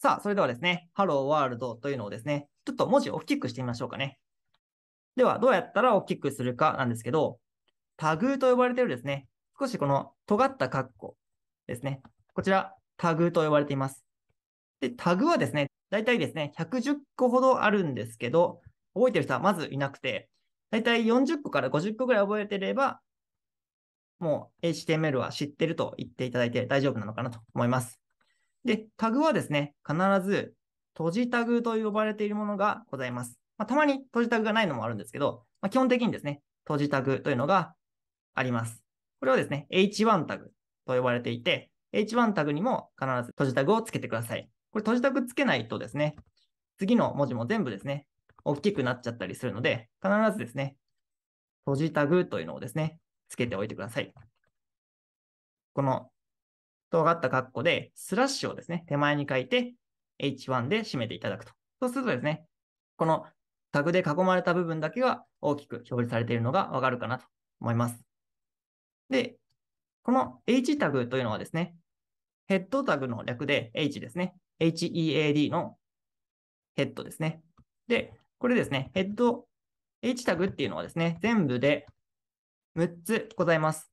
さあ、それではですね、Hello World というのをですね、ちょっと文字を大きくしてみましょうかね。では、どうやったら大きくするかなんですけど、タグと呼ばれているですね、少しこの尖った括弧ですね。こちら、タグと呼ばれています。で、タグはですね、だいたいですね、110個ほどあるんですけど、覚えてる人はまずいなくて、だいたい40個から50個ぐらい覚えてれば、もう HTML は知ってると言っていただいて大丈夫なのかなと思います。で、タグはですね、必ず、閉じタグと呼ばれているものがございます。まあ、たまに閉じタグがないのもあるんですけど、まあ、基本的にですね、閉じタグというのがあります。これはですね、H1 タグと呼ばれていて、H1 タグにも必ず閉じタグをつけてください。これ閉じタグつけないとですね、次の文字も全部ですね、大きくなっちゃったりするので、必ずですね、閉じタグというのをですね、つけておいてください。この尖った括弧で、スラッシュをですね、手前に書いて、H1 で締めていただくと。そうするとですね、このタグで囲まれた部分だけが大きく表示されているのがわかるかなと思います。で、この H タグというのはですね、ヘッドタグの略で H ですね。HEAD のヘッドですね。で、これですね、ヘッド、H タグっていうのはですね、全部で6つございます。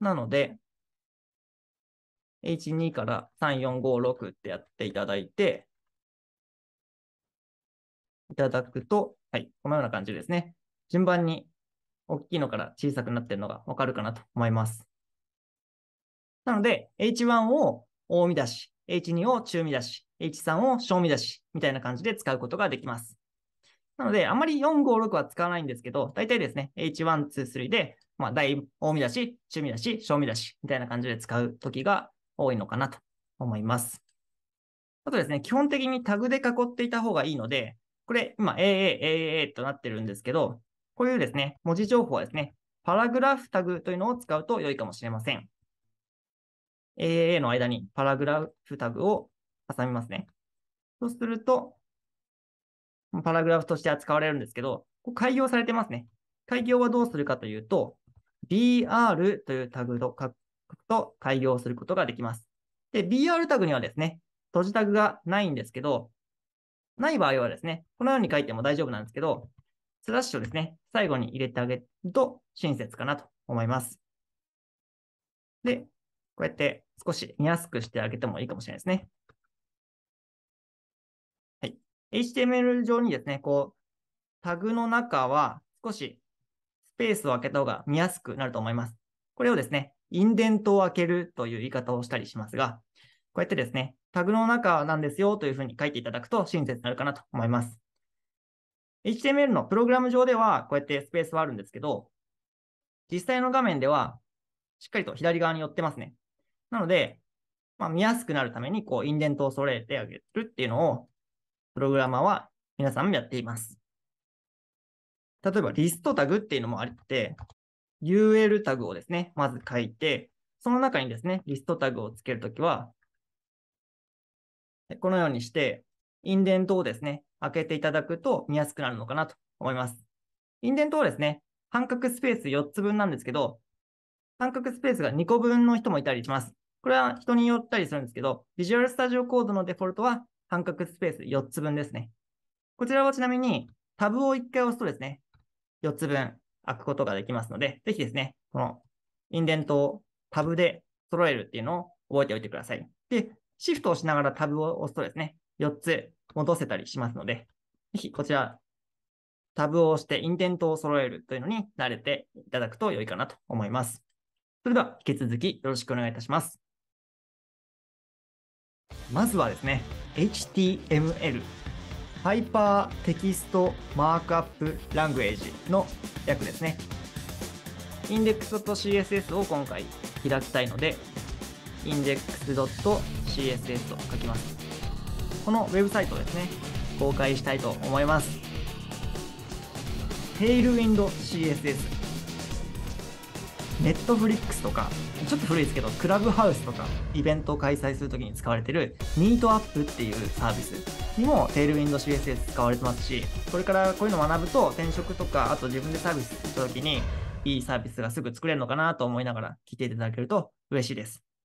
なので、H2 から3456ってやっていただいて、いただくと、はい、このような感じですね。順番に大きいのから小さくなってるのがわかるかなと思います。なので、H1 を大見出し、H2 を中見出し、H3 を小見出し、みたいな感じで使うことができます。なので、あまり4、5、6は使わないんですけど、大体ですね、H1、2、3で、まあ、大見出し、中見出し、小見出し、みたいな感じで使うときが多いのかなと思います。あとですね、基本的にタグで囲っていた方がいいので、これ今 AA、AA となってるんですけど、こういうですね、文字情報はですね、パラグラフタグというのを使うと良いかもしれません。AA の間にパラグラフタグを挟みますね。そうすると、パラグラフとして扱われるんですけど、こう開業されてますね。開業はどうするかというと、BR というタグとと対応することができます。で、BR タグにはですね、閉じタグがないんですけど、ない場合はですね、このように書いても大丈夫なんですけど、スラッシュをですね、最後に入れてあげると親切かなと思います。で、こうやって少し見やすくしてあげてもいいかもしれないですね。はい。HTML 上にですね、こう、タグの中は少しスペースを空けた方が見やすくなると思います。これをですね、インデントを開けるという言い方をしたりしますが、こうやってですね、タグの中なんですよというふうに書いていただくと親切になるかなと思います。HTML のプログラム上ではこうやってスペースはあるんですけど、実際の画面ではしっかりと左側に寄ってますね。なので、まあ、見やすくなるためにこうインデントを揃えてあげるっていうのをプログラマーは皆さんもやっています。例えばリストタグっていうのもあって、UL タグをですね、まず書いて、その中にですね、リストタグをつけるときは、このようにして、インデントをですね、開けていただくと見やすくなるのかなと思います。インデントをですね、半角スペース4つ分なんですけど、半角スペースが2個分の人もいたりします。これは人によったりするんですけど、Visual Studio Code のデフォルトは半角スペース4つ分ですね。こちらはちなみにタブを1回押すとですね、4つ分開くことができますので、ぜひですね、このインデントをタブで揃えるっていうのを覚えておいてください。で、シフトをしながらタブを押すとですね、4つ戻せたりしますので、ぜひこちら、タブを押してインデントを揃えるというのに慣れていただくと良いかなと思います。それでは引き続きよろしくお願いいたします。まずはですね、HTML ハイパーテキストマークアップラングエージの略ですね。インデックス .css を今回開きたいので、インデックス c s s と書きます。このウェブサイトですね、公開したいと思います。t a ルウィンド CSS ネットフリックスとか、ちょっと古いですけど、クラブハウスとか、イベントを開催するときに使われてる、ミートアップっていうサービスにも、テールウィンド CSS 使われてますし、これからこういうのを学ぶと、転職とか、あと自分でサービスすたときに、いいサービスがすぐ作れるのかなと思いながら聞いていただけると嬉しいです。